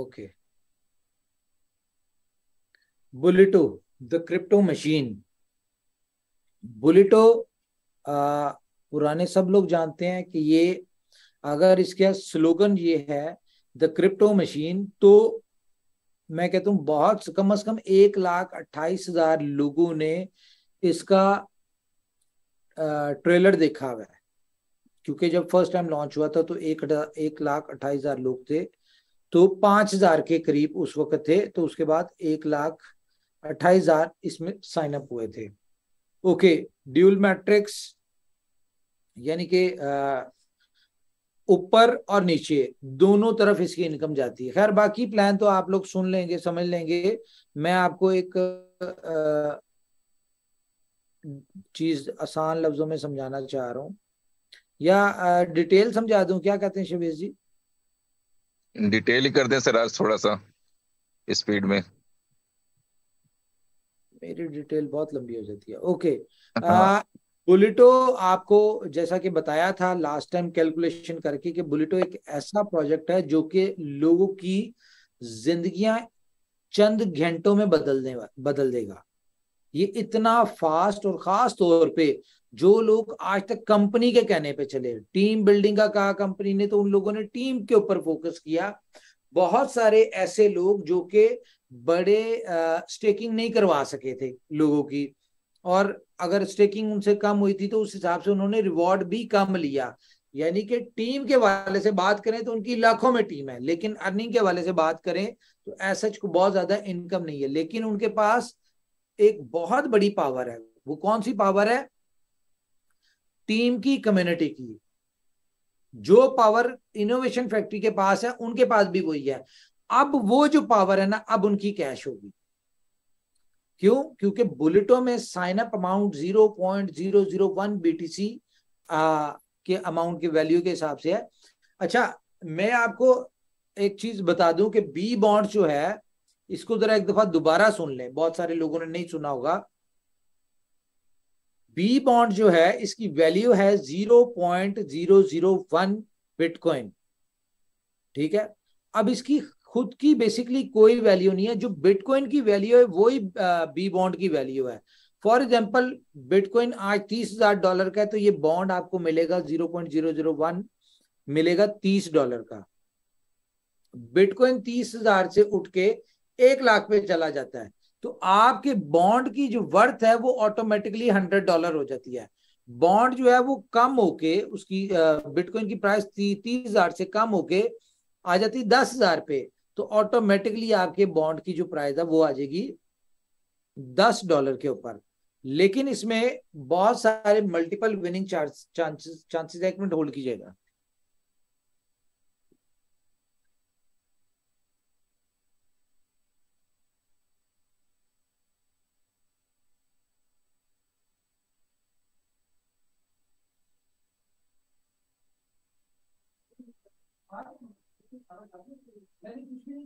Okay बुलेटो the crypto machine बुलेटो पुराने सब लोग जानते हैं कि ये अगर इसका स्लोगन ये है द क्रिप्टो मशीन तो मैं कहता हूँ बहुत कम से कम एक लाख अट्ठाईस हजार लोगों ने इसका ट्रेलर देखा हुआ है क्योंकि जब फर्स्ट टाइम लॉन्च हुआ था तो एक एक लाख अट्ठाईस हजार लोग थे तो पांच हजार के करीब उस वक्त थे तो उसके बाद एक लाख अट्ठाईस हजार इसमें साइन अप हुए थे ओके ड्यूल मैट्रिक्स यानी कि ऊपर और नीचे दोनों तरफ इसकी इनकम जाती है खैर बाकी प्लान तो आप लोग सुन लेंगे समझ लेंगे मैं आपको एक चीज आसान लफ्जों में समझाना चाह रहा हूं या डिटेल समझा दूं क्या कहते हैं शिवेश जी डिटेल ही कर दे सर आज थोड़ा सा स्पीड में मेरी डिटेल बहुत लंबी हो जाती है ओके हाँ। बुलेटो आपको जैसा कि बताया था लास्ट टाइम कैलकुलेशन करके कि बुलेटो एक ऐसा प्रोजेक्ट है जो कि लोगों की जिंदगियां चंद घंटों में बदलने बदल देगा ये इतना फास्ट और खास तौर पे जो लोग आज तक कंपनी के कहने पे चले टीम बिल्डिंग का कहा कंपनी ने तो उन लोगों ने टीम के ऊपर फोकस किया बहुत सारे ऐसे लोग जो के बड़े आ, स्टेकिंग नहीं करवा सके थे लोगों की और अगर स्टेकिंग उनसे कम हुई थी तो उस हिसाब से उन्होंने रिवॉर्ड भी कम लिया यानी कि टीम के वाले से बात करें तो उनकी लाखों में टीम है लेकिन अर्निंग के वाले से बात करें तो ऐसा को बहुत ज्यादा इनकम नहीं है लेकिन उनके पास एक बहुत बड़ी पावर है वो कौन सी पावर है टीम की कम्युनिटी की जो पावर इनोवेशन फैक्ट्री के पास है उनके पास भी वही है अब वो जो पावर है ना अब उनकी कैश होगी क्यों क्योंकि बुलेटों में sign up amount zero point zero zero one BTC के अमाउंट के वैल्यू के हिसाब से है अच्छा मैं आपको एक चीज बता दूं कि बी बॉन्ड जो है इसको जरा एक दफा दोबारा सुन लें बहुत सारे लोगों ने नहीं सुना होगा बी बॉन्ड जो है इसकी वैल्यू है zero point zero zero one bitcoin ठीक है अब इसकी खुद की बेसिकली कोई वैल्यू नहीं है जो बिटकॉइन की वैल्यू है वो ही बी बॉन्ड की वैल्यू है फॉर एग्जाम्पल बिटकॉइन आज तीस हजार डॉलर का है तो ये बॉन्ड आपको मिलेगा zero point zero zero one मिलेगा तीस डॉलर का बिटकॉइन तीस हजार से उठ के एक लाख पे चला जाता है तो आपके बॉन्ड की जो वर्थ है वो ऑटोमेटिकली हंड्रेड डॉलर हो जाती है बॉन्ड जो है वो कम होके उसकी बिटकॉइन की प्राइस तीस हजार से कम होके आ जाती दस हजार पे तो ऑटोमेटिकली आपके बॉन्ड की जो प्राइस है वो आ जाएगी दस डॉलर के ऊपर लेकिन इसमें बहुत सारे मल्टीपल विनिंग चांसेस चांसेस एक मिनट होल्ड कीजिएगा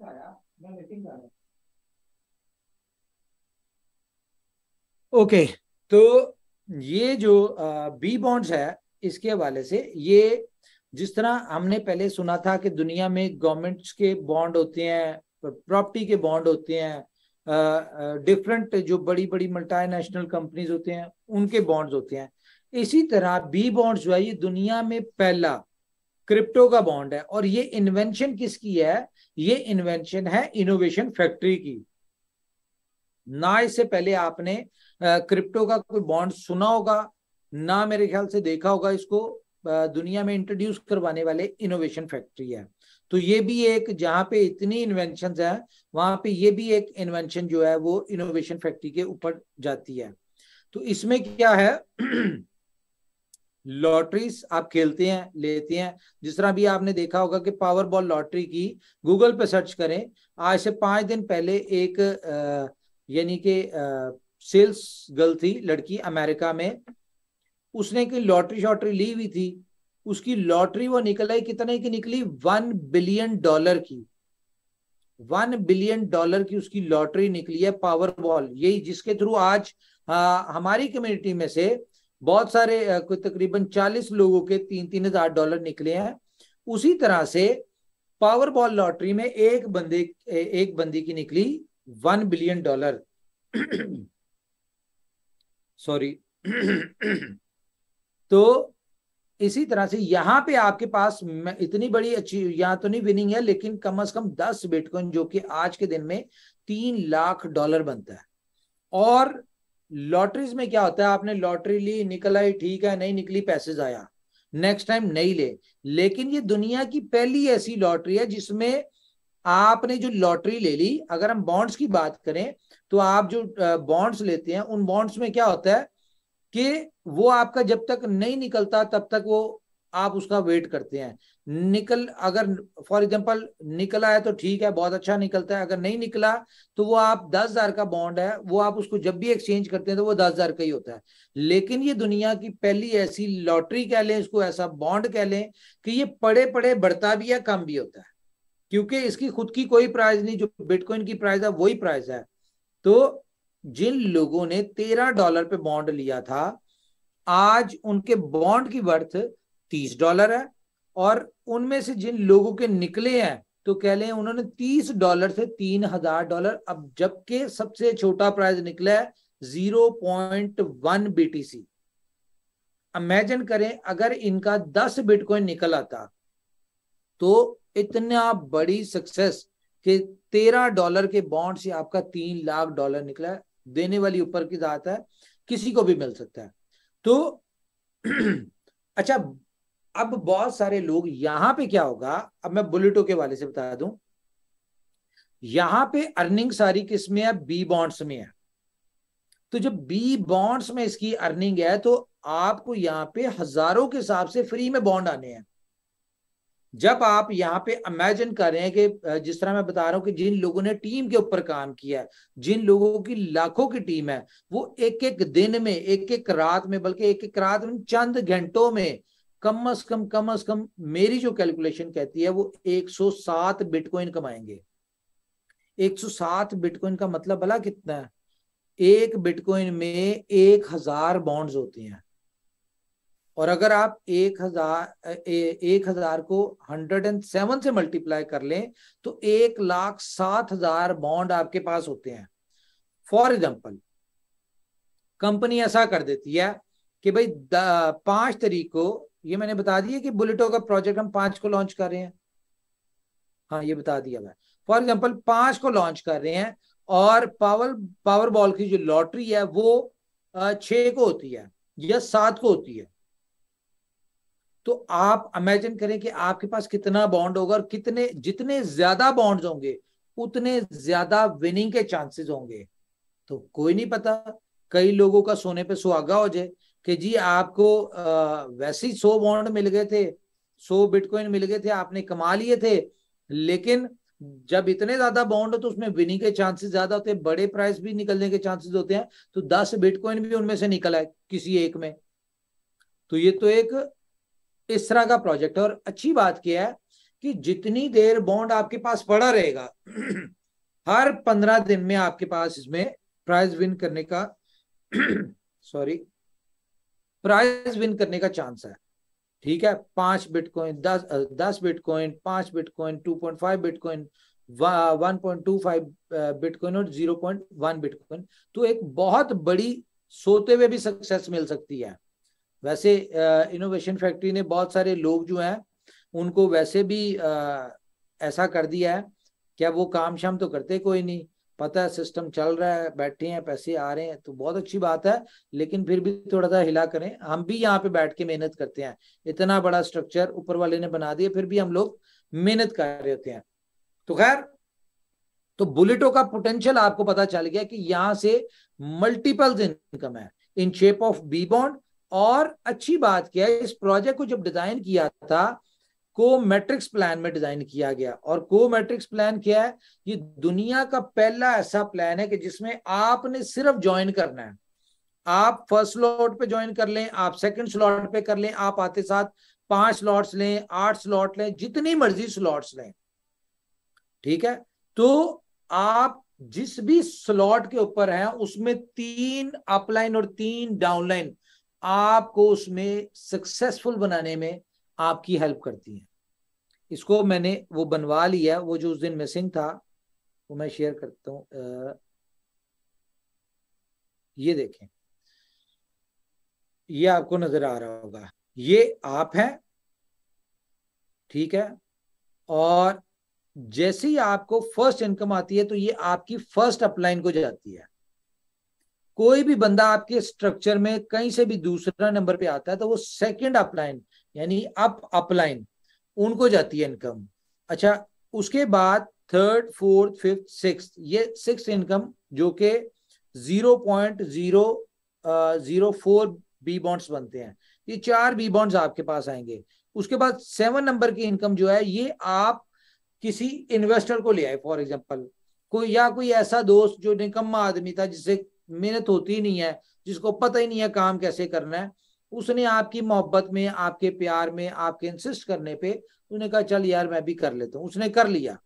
नहीं आया मैं मीटिंग जा रहा ओके तो ये जो बी बॉन्ड्स है इसके हवाले से ये जिस तरह हमने पहले सुना था कि दुनिया में गवर्नमेंट्स के बॉन्ड होते हैं प्रॉपर्टी के बॉन्ड होते हैं डिफरेंट जो बड़ी बड़ी मल्टानेशनल कंपनीज होते हैं उनके बॉन्ड्स होते हैं इसी तरह बी बॉन्ड जो है ये दुनिया में पहला क्रिप्टो का बॉन्ड है और ये इन्वेंशन किसकी है ये इन्वेंशन है इनोवेशन फैक्ट्री की ना इससे पहले आपने क्रिप्टो का कोई बॉन्ड सुना होगा ना मेरे ख्याल से देखा होगा इसको दुनिया में इंट्रोड्यूस करवाने वाले इनोवेशन फैक्ट्री है तो ये भी एक जहां पे इतनी इन्वेंशन है वहां पे ये भी एक इन्वेंशन जो है वो इनोवेशन फैक्ट्री के ऊपर जाती है तो इसमें क्या है लॉटरीज आप खेलते हैं लेते हैं जिस तरह भी आपने देखा होगा कि पावर बॉल लॉटरी की गूगल पे सर्च करें आज से पांच दिन पहले एक यानी कि सेल्स गर्ल थी लड़की अमेरिका में उसने की लॉटरी शॉटरी ली हुई थी उसकी लॉटरी वो निकल आई कितने की निकली वन बिलियन डॉलर की वन बिलियन डॉलर की उसकी लॉटरी निकली है पावर बॉल यही जिसके थ्रू आज आ, हमारी कम्युनिटी में से बहुत सारे कोई तकरीबन चालीस लोगों के तीन तीन हजार डॉलर निकले हैं उसी तरह से पावरबॉल लॉटरी में एक बंदे एक बंदी की निकली वन बिलियन डॉलर सॉरी तो इसी तरह से यहां पे आपके पास इतनी बड़ी अचीव यहां तो नहीं विनिंग है लेकिन कम से कम दस बिटकॉइन जो कि आज के दिन में तीन लाख डॉलर बनता है और लॉटरीज में क्या होता है आपने लॉटरी ली निकल आई ठीक है नहीं निकली पैसेज आया नेक्स्ट टाइम नहीं ले लेकिन ये दुनिया की पहली ऐसी लॉटरी है जिसमें आपने जो लॉटरी ले ली अगर हम बॉन्ड्स की बात करें तो आप जो बॉन्ड्स लेते हैं उन बॉन्ड्स में क्या होता है कि वो आपका जब तक नहीं निकलता तब तक वो आप उसका वेट करते हैं निकल अगर फॉर एग्जाम्पल निकला है तो ठीक है बहुत अच्छा निकलता है अगर नहीं निकला तो वो आप दस हजार का बॉन्ड है वो आप उसको जब भी एक्सचेंज करते हैं तो वो दस हजार का ही होता है लेकिन ये दुनिया की पहली ऐसी लॉटरी कह लें इसको ऐसा बॉन्ड कह लें कि ये पड़े पड़े बढ़ता भी है कम भी होता है क्योंकि इसकी खुद की कोई प्राइज नहीं जो बिटकॉइन की प्राइज है वही प्राइस है तो जिन लोगों ने तेरह डॉलर पे बॉन्ड लिया था आज उनके बॉन्ड की वर्थ तीस डॉलर है और उनमें से जिन लोगों के निकले हैं तो कह लें उन्होंने तीस डॉलर से तीन हजार डॉलर अब जबकि सबसे छोटा प्राइस निकला है zero point one BTC imagine करें अगर इनका दस बिटकॉइन निकल आता तो इतना बड़ी सक्सेस कि तेरह डॉलर के बॉन्ड से आपका तीन लाख डॉलर निकला है देने वाली ऊपर की जात है किसी को भी मिल सकता है तो अच्छा अब बहुत सारे लोग यहां पे क्या होगा अब मैं बुलेटो के वाले से बता दूं यहां पे अर्निंग सारी किस में है बी बॉन्ड्स में है तो जब बी बॉन्ड्स में इसकी अर्निंग है तो आपको यहां पे हजारों के हिसाब से फ्री में बॉन्ड आने हैं जब आप यहां पे इमेजिन कर रहे हैं कि जिस तरह मैं बता रहा हूं कि जिन लोगों ने टीम के ऊपर काम किया है जिन लोगों की लाखों की टीम है वो एक एक दिन में एक एक रात में बल्कि एक एक रात में चंद घंटों में कम अज कम कम अज कम मेरी जो कैलकुलेशन कहती है वो 107 बिटकॉइन कमाएंगे 107 बिटकॉइन का मतलब भला कितना है एक बिटकॉइन में एक हजार बॉन्ड्स होते हैं और अगर आप एक हजार ए, एक हजार को हंड्रेड एंड सेवन से मल्टीप्लाई कर लें तो एक लाख सात हजार बॉन्ड आपके पास होते हैं फॉर एग्जाम्पल कंपनी ऐसा कर देती है कि भाई पांच तरीक को ये मैंने बता दिया कि बुलेटो का प्रोजेक्ट हम पांच को लॉन्च कर रहे हैं हाँ ये बता दिया मैं फॉर एग्जाम्पल पांच को लॉन्च कर रहे हैं और पावर पावर बॉल की जो लॉटरी है वो छ को होती है या सात को होती है तो आप इमेजिन करें कि आपके पास कितना बॉन्ड होगा और कितने जितने ज्यादा बॉन्ड होंगे उतने ज्यादा विनिंग के चांसेस होंगे तो कोई नहीं पता कई लोगों का सोने पे सुहागा हो जाए कि जी आपको वैसे ही सौ बॉन्ड मिल गए थे सो बिटकॉइन मिल गए थे आपने कमा लिए थे लेकिन जब इतने ज्यादा बॉन्ड हो तो उसमें विनिंग के चांसेस ज्यादा होते हैं बड़े प्राइस भी निकलने के चांसेस होते हैं तो दस बिटकॉइन भी उनमें से निकला है किसी एक में तो ये तो एक इस तरह का प्रोजेक्ट है और अच्छी बात क्या है कि जितनी देर बॉन्ड आपके पास पड़ा रहेगा हर पंद्रह दिन में आपके पास इसमें प्राइज विन करने का सॉरी प्राइज विन करने का चांस है ठीक है पांच बिटकॉइन दस दस बिटकॉइन पांच bitcoin two point five bitcoin one point two five bitcoin और जीरो पॉइंट वन बिटकॉइन तो एक बहुत बड़ी सोते हुए भी सक्सेस मिल सकती है वैसे इनोवेशन फैक्ट्री ने बहुत सारे लोग जो हैं उनको वैसे भी आ, ऐसा कर दिया है क्या वो काम शाम तो करते कोई नहीं पता है सिस्टम चल रहा है बैठे हैं पैसे आ रहे हैं तो बहुत अच्छी बात है लेकिन फिर भी थोड़ा सा हिला करें हम भी यहाँ पे बैठ के मेहनत करते हैं इतना बड़ा स्ट्रक्चर ऊपर वाले ने बना दिया फिर भी हम लोग मेहनत कर रहे होते हैं तो खैर तो बुलेटो का पोटेंशियल आपको पता चल गया कि यहाँ से मल्टीपल इनकम है in shape of B bond और अच्छी बात क्या है इस प्रोजेक्ट को जब डिजाइन किया था को मैट्रिक्स प्लान में डिजाइन किया गया और को मैट्रिक्स प्लान क्या है ये दुनिया का पहला ऐसा प्लान है कि जिसमें आपने सिर्फ ज्वाइन करना है आप फर्स्ट स्लॉट पे ज्वाइन कर लें आप सेकंड स्लॉट पे कर लें आप आते साथ पांच स्लॉट्स लें आठ स्लॉट लें जितनी मर्जी स्लॉट्स लें ठीक है तो आप जिस भी स्लॉट के ऊपर है उसमें तीन अपलाइन और तीन डाउनलाइन आपको उसमें सक्सेसफुल बनाने में आपकी हेल्प करती हैं इसको मैंने वो बनवा लिया वो जो उस दिन मिसिंग था वो मैं शेयर करता हूँ ये देखें ये आपको नजर आ रहा होगा ये आप हैं ठीक है और जैसे ही आपको फर्स्ट इनकम आती है तो ये आपकी फर्स्ट अपलाइन को जाती है कोई भी बंदा आपके स्ट्रक्चर में कहीं से भी दूसरा नंबर पे आता है तो वो सेकंड अपलाइन यानी अप अपलाइन उनको जाती है इनकम अच्छा उसके बाद थर्ड फोर्थ फिफ्थ सिक्स ये सिक्स इनकम जो कि zero point zero zero four B bonds बनते हैं ये चार बी बॉन्ड्स आपके पास आएंगे उसके बाद सेवन नंबर की इनकम जो है ये आप किसी इन्वेस्टर को ले आए फॉर एग्जाम्पल कोई या कोई ऐसा दोस्त जो निकम्मा आदमी था जिससे मेहनत होती नहीं है जिसको पता ही नहीं है काम कैसे करना है उसने आपकी मोहब्बत में आपके प्यार में आपके इंसिस्ट करने पे उसने कहा चल यार मैं भी कर लेता हूँ उसने कर लिया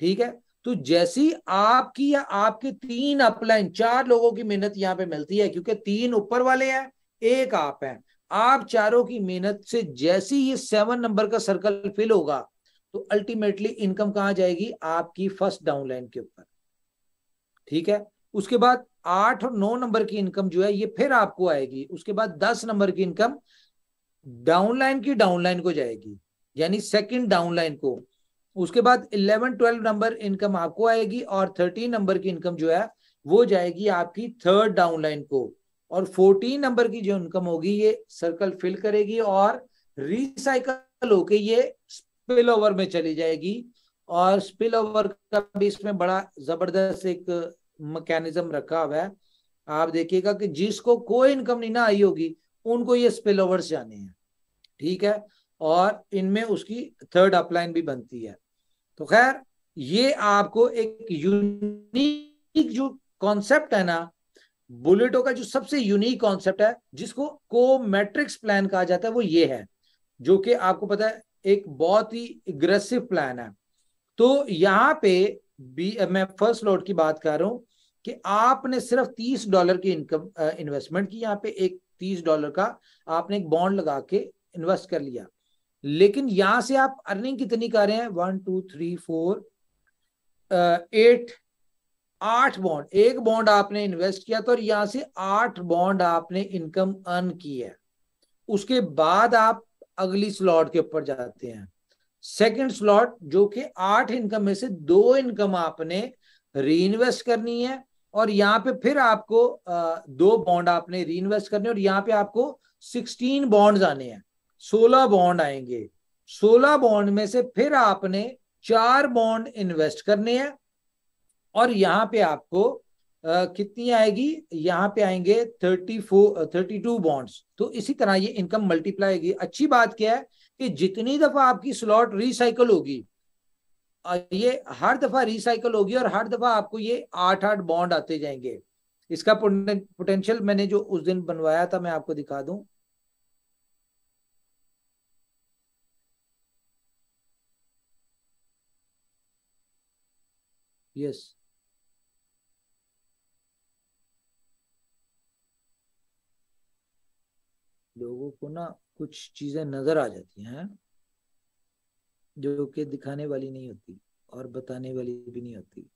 ठीक है तो जैसी आपकी या आपके तीन अपलाइन चार लोगों की मेहनत यहाँ पे मिलती है क्योंकि तीन ऊपर वाले हैं एक आप हैं आप चारों की मेहनत से जैसी ये सेवन नंबर का सर्कल फिल होगा तो अल्टीमेटली इनकम कहाँ जाएगी आपकी फर्स्ट डाउनलाइन के ऊपर ठीक है उसके बाद आठ और नौ नंबर की इनकम जो है ये फिर आपको आएगी उसके बाद दस नंबर की इनकम डाउनलाइन की डाउनलाइन को जाएगी यानी सेकंड डाउनलाइन को उसके बाद इलेवन ट्वेल्व नंबर इनकम आपको आएगी और थर्टीन नंबर की इनकम जो है वो जाएगी आपकी थर्ड डाउनलाइन को और फोर्टीन नंबर की जो इनकम होगी ये सर्कल फिल करेगी और रिसाइकल होके ये स्पिल ओवर में चली जाएगी और स्पिल ओवर का भी इसमें बड़ा जबरदस्त एक मैकेनिज्म रखा हुआ है आप देखिएगा कि जिसको कोई इनकम नहीं ना आई होगी उनको ये स्पिल ओवर्स जाने हैं ठीक है और इनमें उसकी थर्ड अपलाइन भी बनती है तो खैर ये आपको एक यूनिक जो कॉन्सेप्ट है ना बुलेटो का जो सबसे यूनिक कॉन्सेप्ट है जिसको को मैट्रिक्स प्लान कहा जाता है वो ये है जो कि आपको पता है एक बहुत ही एग्रेसिव प्लान है तो यहाँ पे भी मैं फर्स्ट लोड की बात कर रहा हूं कि आपने सिर्फ तीस डॉलर की इनकम इन्वेस्टमेंट की यहाँ पे एक तीस डॉलर का आपने एक बॉन्ड लगा के इन्वेस्ट कर लिया लेकिन यहां से आप अर्निंग कितनी कर रहे हैं one two three four eight आठ बॉन्ड एक बॉन्ड आपने इन्वेस्ट किया तो और यहां से आठ बॉन्ड आपने इनकम अर्न की है उसके बाद आप अगली स्लॉट के ऊपर जाते हैं सेकंड स्लॉट जो कि आठ इनकम में से दो इनकम आपने री करनी है और यहाँ पे फिर आपको दो बॉन्ड आपने री इन्वेस्ट करने और यहाँ पे आपको सिक्सटीन बॉन्ड आने हैं सोलह बॉन्ड आएंगे सोलह बॉन्ड में से फिर आपने चार बॉन्ड इन्वेस्ट करने हैं और यहाँ पे आपको कितनी आएगी यहाँ पे आएंगे thirty four thirty two bonds तो इसी तरह ये इनकम मल्टीप्लाई होगी अच्छी बात क्या है कि जितनी दफा आपकी स्लॉट रिसाइकल होगी ये हर दफा रिसाइकल होगी और हर दफा आपको ये आठ आठ बॉन्ड आते जाएंगे इसका पोटेंशियल मैंने जो उस दिन बनवाया था मैं आपको दिखा दूं यस लोगों को ना कुछ चीजें नजर आ जाती हैं जो कि दिखाने वाली नहीं होती और बताने वाली भी नहीं होती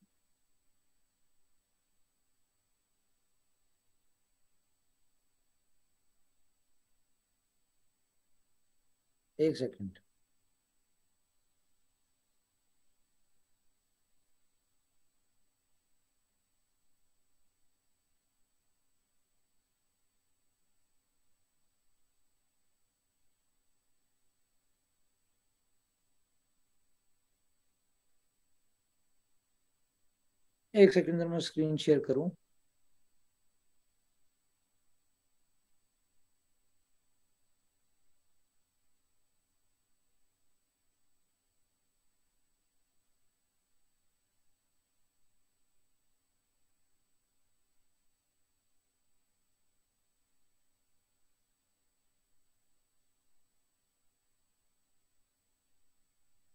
एक सेकंड एक सेकंड में स्क्रीन शेयर करूं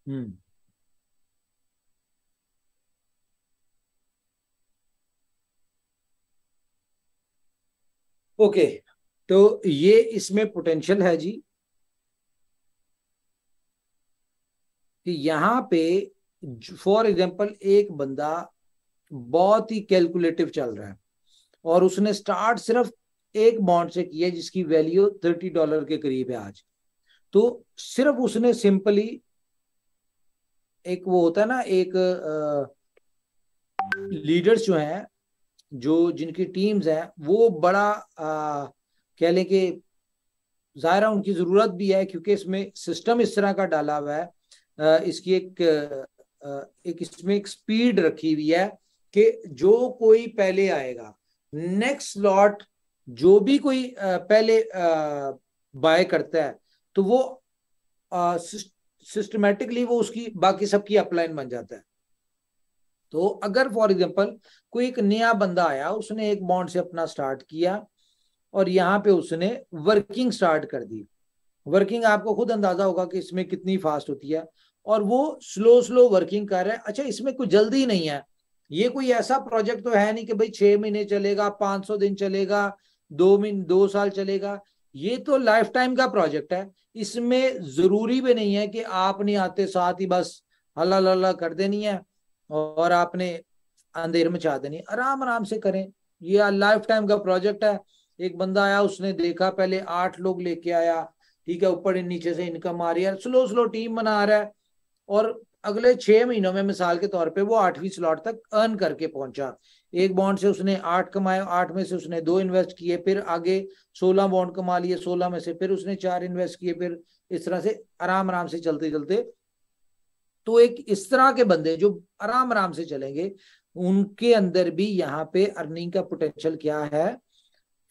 हम्म hmm. ओके तो ये इसमें पोटेंशियल है जी कि यहां पे फॉर एग्जाम्पल एक बंदा बहुत ही कैलकुलेटिव चल रहा है और उसने स्टार्ट सिर्फ एक बॉन्ड से किया जिसकी वैल्यू थर्टी डॉलर के करीब है आज तो सिर्फ उसने सिंपली एक वो होता है ना एक लीडर्स जो हैं जो जिनकी टीम्स हैं वो बड़ा आ, कह लें कि ज़ाहिर उनकी ज़रूरत भी है क्योंकि इसमें सिस्टम इस तरह का डाला हुआ है इसकी एक एक इसमें एक स्पीड रखी हुई है कि जो कोई पहले आएगा नेक्स्ट लॉट जो भी कोई पहले बाय करता है तो वो सिस्टमेटिकली वो उसकी बाकी सबकी अपलाइन बन जाता है तो अगर फॉर एग्जाम्पल कोई एक नया बंदा आया उसने एक बॉन्ड से अपना स्टार्ट किया और यहाँ पे उसने वर्किंग स्टार्ट कर दी वर्किंग आपको खुद अंदाजा होगा कि इसमें कितनी फास्ट होती है और वो स्लो स्लो वर्किंग कर रहा है अच्छा इसमें कुछ जल्दी नहीं है ये कोई ऐसा प्रोजेक्ट तो है नहीं कि भाई छह महीने चलेगा पांच सौ दिन चलेगा दो महीने दो साल चलेगा ये तो लाइफ टाइम का प्रोजेक्ट है इसमें जरूरी भी नहीं है कि आप नहीं आते साथ ही बस हल्ला हल्ला कर देनी है और आपने अंधेर में चाह देनी आराम आराम से करें ये लाइफ टाइम का प्रोजेक्ट है एक बंदा आया उसने देखा पहले आठ लोग लेके आया ठीक है ऊपर नीचे से इनकम आ रही है स्लो स्लो टीम बना रहा है और अगले छह महीनों में मिसाल के तौर पे वो आठवीं स्लॉट तक अर्न करके पहुंचा एक बॉन्ड से उसने आठ कमाए आठ में से उसने दो इन्वेस्ट किए फिर आगे सोलह बॉन्ड कमा लिए सोलह में से फिर उसने चार इन्वेस्ट किए फिर इस तरह से आराम आराम से चलते चलते तो एक इस तरह के बंदे जो आराम आराम से चलेंगे उनके अंदर भी यहाँ पे अर्निंग का पोटेंशियल क्या है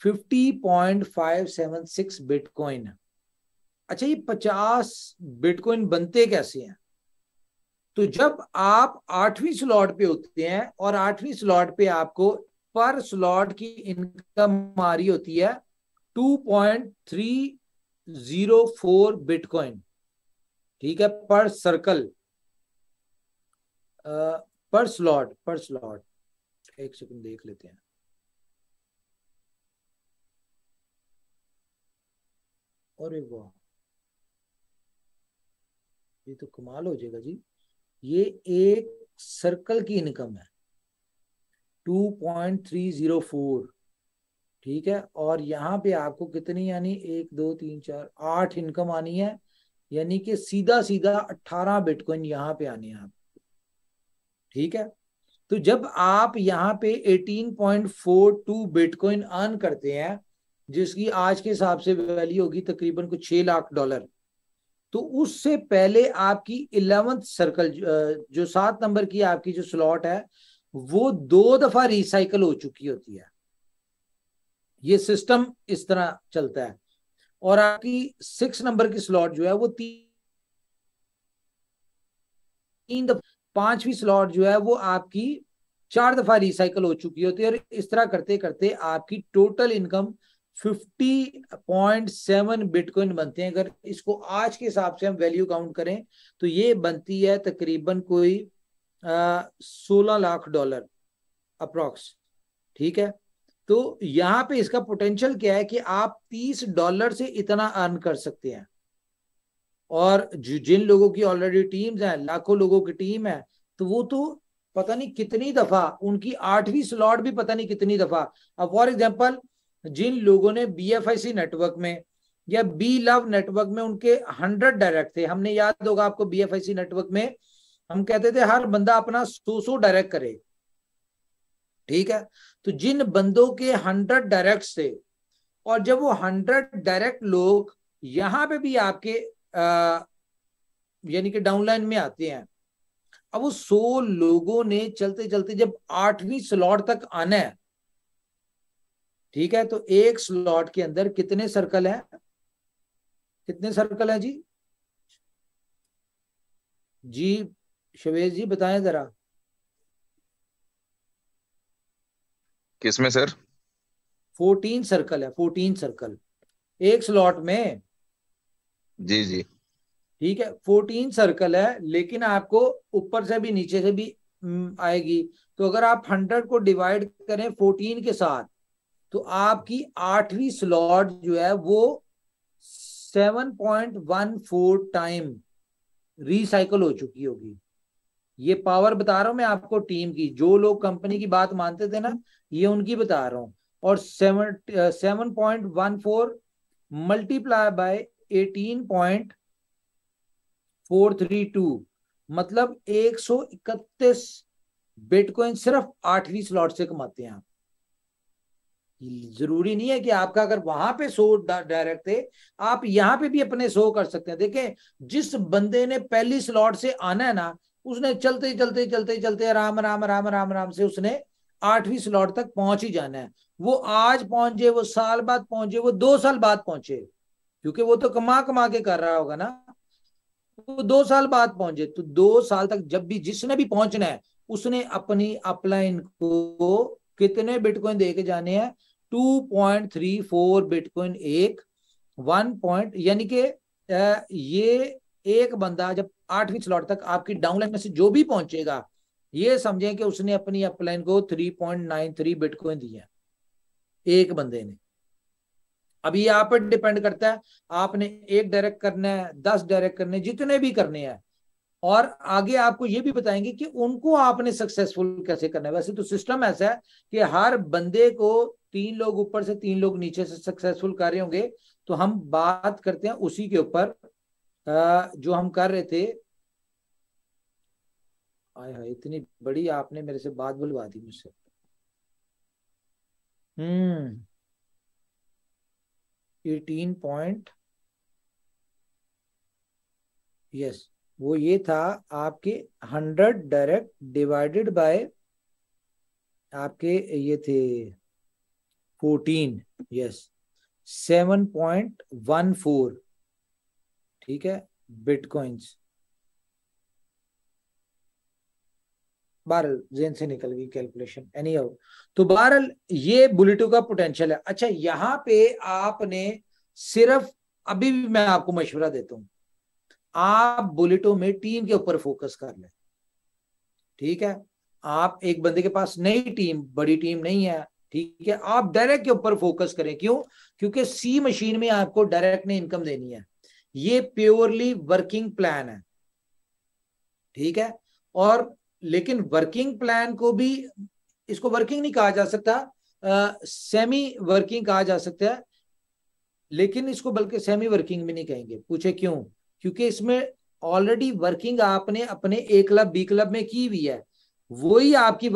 fifty point five seven six bitcoin अच्छा ये पचास बिटकॉइन बनते कैसे हैं तो जब आप आठवीं स्लॉट पे होते हैं और आठवीं स्लॉट पे आपको पर स्लॉट की इनकम आ रही होती है फोर बिटकॉइन ठीक है पर सर्कल पर स्लॉट पर स्लॉट एक सेकंड देख लेते हैं अरे वाह ये तो कमाल हो जाएगा जी ये एक सर्कल की इनकम है 2.304 ठीक है और यहाँ पे आपको कितनी यानी एक दो तीन चार आठ इनकम आनी है यानी कि सीधा सीधा 18 बिटकॉइन यहाँ पे आनी है आप ठीक है तो जब आप यहाँ पे 18.42 बिटकॉइन अर्न करते हैं जिसकी आज के हिसाब से वैल्यू होगी तकरीबन कुछ छह लाख डॉलर तो उससे पहले आपकी इलेवंथ सर्कल जो सात नंबर की आपकी जो स्लॉट है वो दो दफा रिसाइकल हो चुकी होती है ये सिस्टम इस तरह चलता है और आपकी सिक्स नंबर की स्लॉट जो है वो तीन दफा पांचवी स्लॉट जो है वो आपकी चार दफा रिसाइकल हो चुकी होती है और इस तरह करते करते आपकी टोटल इनकम 50.7 बिटकॉइन बनते हैं अगर इसको आज के हिसाब से हम वैल्यू काउंट करें तो ये बनती है तकरीबन कोई सोलह लाख डॉलर अप्रोक्स ठीक है तो यहाँ पे इसका पोटेंशियल क्या है कि आप 30 डॉलर से इतना अर्न कर सकते हैं और जिन लोगों की ऑलरेडी टीम्स हैं लाखों लोगों की टीम है तो वो तो पता नहीं कितनी दफा उनकी आठवीं स्लॉट भी पता नहीं कितनी दफा अब फॉर एग्जाम्पल जिन लोगों ने बी नेटवर्क में या बी लव नेटवर्क में उनके हंड्रेड डायरेक्ट थे हमने याद होगा आपको बी नेटवर्क में हम कहते थे हर बंदा अपना सो सो डायरेक्ट करे ठीक है तो जिन बंदों के हंड्रेड डायरेक्ट थे और जब वो हंड्रेड डायरेक्ट लोग यहां पे भी आपके यानी कि डाउनलाइन में आते हैं अब वो सौ लोगों ने चलते चलते जब आठवीं स्लॉट तक आना है ठीक है तो एक स्लॉट के अंदर कितने सर्कल हैं कितने सर्कल हैं जी जी शवेश जी बताएं जरा किसमें सर फोर्टीन सर्कल है फोर्टीन सर्कल एक स्लॉट में जी जी ठीक है फोर्टीन सर्कल है लेकिन आपको ऊपर से भी नीचे से भी हम्म, आएगी तो अगर आप हंड्रेड को डिवाइड करें फोर्टीन के साथ तो आपकी आठवीं स्लॉट जो है वो seven point one four time recycle हो चुकी होगी ये पावर बता रहा हूं मैं आपको टीम की जो लोग कंपनी की बात मानते थे ना ये उनकी बता रहा हूं और seven seven point one four multiply by 18.432 मतलब 131 बिटकॉइन सिर्फ आठवीं स्लॉट से कमाते हैं जरूरी नहीं है कि आपका अगर वहां पे सो डायरेक्ट थे आप यहाँ पे भी अपने सो कर सकते हैं देखें जिस बंदे ने पहली स्लॉट से आना है ना उसने चलते चलते चलते चलते राम राम राम राम राम से उसने आठवीं स्लॉट तक पहुंच ही जाना है वो आज पहुंचे वो साल बाद पहुंचे वो दो साल बाद पहुंचे क्योंकि वो तो कमा कमा के कर रहा होगा ना वो दो साल बाद पहुंचे तो दो साल तक जब भी जिसने भी पहुंचना है उसने अपनी अपलाइन को कितने बिटकॉइन दे के जाने हैं two point three four bitcoin एक वन पॉइंट यानी कि ये एक बंदा जब आठवीं स्लॉट तक आपकी डाउनलाइन में से जो भी पहुंचेगा ये समझें कि उसने अपनी अपलाइन को three point nine three bitcoin दिया एक बंदे ने अभी आप पर डिपेंड करता है आपने एक डायरेक्ट करना है दस डायरेक्ट करने जितने भी करने हैं और आगे आपको ये भी बताएंगे कि उनको आपने सक्सेसफुल कैसे करना है वैसे तो सिस्टम ऐसा है कि हर बंदे को तीन लोग ऊपर से तीन लोग नीचे से सक्सेसफुल कर रहे होंगे तो हम बात करते हैं उसी के ऊपर जो हम कर रहे थे आए हाय इतनी बड़ी आपने मेरे से बात बुलवा दी मुझसे हम्म एटीन पॉइंट यस वो ये था आपके हंड्रेड डायरेक्ट डिवाइडेड बाय आपके ये थे fourteen yes seven point one four ठीक है बिटकॉइंस बहरल जेन से निकल गई कैलकुलेशन एनी हाउ तो बहरल ये बुलेटो का पोटेंशियल है अच्छा यहाँ पे आपने सिर्फ अभी भी मैं आपको मशवरा देता हूँ आप बुलेटो में टीम के ऊपर फोकस कर लें ठीक है आप एक बंदे के पास नई टीम बड़ी टीम नहीं है ठीक है आप डायरेक्ट के ऊपर फोकस करें क्यों क्योंकि सी मशीन में आपको डायरेक्ट ने इनकम देनी है ये प्योरली वर्किंग प्लान है ठीक है और लेकिन वर्किंग प्लान को भी इसको वर्किंग नहीं कहा जा सकता सेमी वर्किंग कहा जा सकता है लेकिन इसको बल्कि सेमी वर्किंग भी नहीं कहेंगे पूछे क्यों क्योंकि इसमें ऑलरेडी वर्किंग आपने अपने ए क्लब बी क्लब में की हुई है वही आपकी